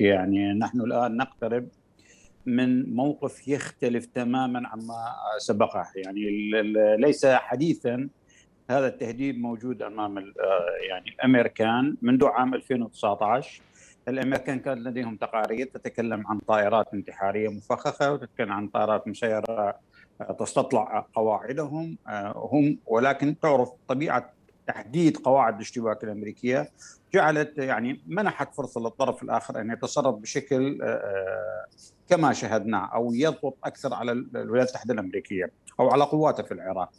يعني نحن الان نقترب من موقف يختلف تماما عما سبقه يعني ليس حديثا هذا التهديد موجود امام آه، يعني الامريكان منذ عام 2019 الامريكان كان لديهم تقارير تتكلم عن طائرات انتحاريه مفخخه وتتكلم عن طائرات مسيره تستطلع قواعدهم آه، هم ولكن تعرف طبيعه تحديد قواعد الاشتباك الامريكيه جعلت يعني منحت فرصه للطرف الاخر ان يتصرف بشكل آه، آه، كما شاهدناه او يضغط اكثر على الولايات المتحده الامريكيه او على قواتها في العراق.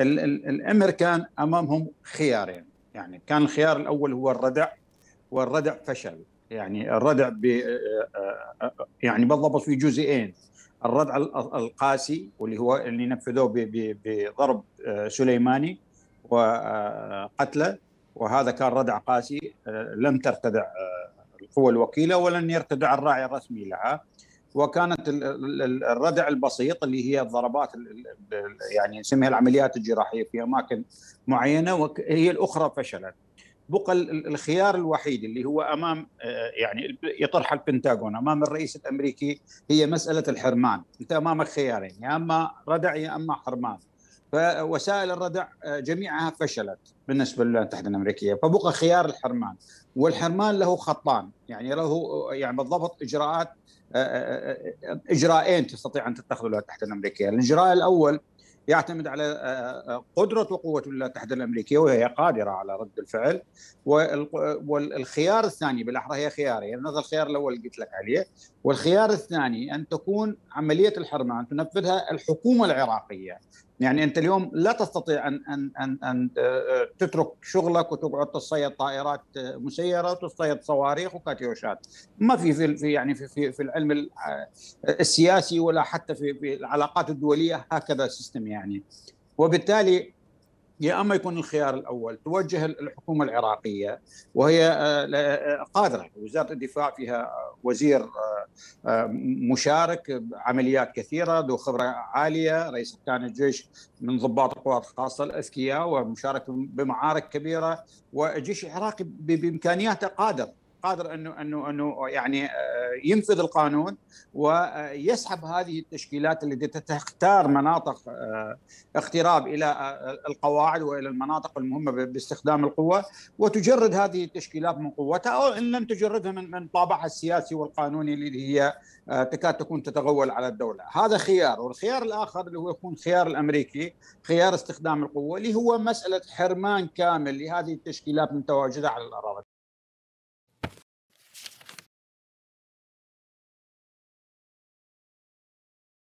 الامريكان امامهم خيارين يعني كان الخيار الاول هو الردع والردع فشل يعني الردع ب آه، يعني بالضبط في جزئين الردع القاسي واللي هو اللي نفذوه بضرب سليماني وقتله وهذا كان ردع قاسي آه، لم ترتدع آه، القوى الوكيله ولن يرتدع الراعي الرسمي لها وكانت الردع البسيط اللي هي الضربات يعني نسميها العمليات الجراحيه في اماكن معينه وهي الاخرى فشلت. بقى الخيار الوحيد اللي هو امام آه، يعني يطرح البنتاغون امام الرئيس الامريكي هي مساله الحرمان، انت امامك خيارين يا اما ردع يا اما حرمان. فوسائل الردع آه، جميعها فشلت بالنسبه للولايات المتحده الامريكيه فبقى خيار الحرمان والحرمان له خطان يعني له آه، يعني بالضبط اجراءات آه، اجراءين تستطيع ان تتخذه الولايات المتحده الامريكيه، الاجراء الاول يعتمد على قدرة وقوة الولايات المتحدة الأمريكية وهي قادرة على رد الفعل والخيار الثاني بالأحرى هي خياري يعني هذا الخيار الأول اللي قلت لك عليه والخيار الثاني أن تكون عملية الحرمان تنفذها الحكومة العراقية يعني انت اليوم لا تستطيع ان ان ان ان آه، تترك شغلك وتقعد تصيد طائرات آه، مسيره وتصيد صواريخ وكاتيوشات ما في في, يعني في, في في العلم آه، السياسي ولا حتى في, في العلاقات الدوليه هكذا سيستم يعني وبالتالي يا اما يكون الخيار الاول توجه الحكومه العراقيه وهي آه، آه، قادره وزاره الدفاع فيها آه، وزير مشارك عمليات كثيره ذو خبره عاليه رئيس كان الجيش من ضباط القوات الخاصه الاذكياء ومشارك بمعارك كبيره والجيش العراقي بامكانياته قادر قادر انه انه انه يعني آه، ينفذ القانون ويسحب هذه التشكيلات التي تختار مناطق آه، اقتراب الى آه، القواعد والى المناطق المهمه باستخدام القوه وتجرد هذه التشكيلات من قوتها او ان لم تجردها من من طابعها السياسي والقانوني اللي هي تكاد تكون تتغول على الدوله، هذا خيار والخيار الاخر اللي هو يكون خيار الامريكي خيار استخدام القوه اللي هو مساله حرمان كامل لهذه التشكيلات من تواجدها على الاراضي،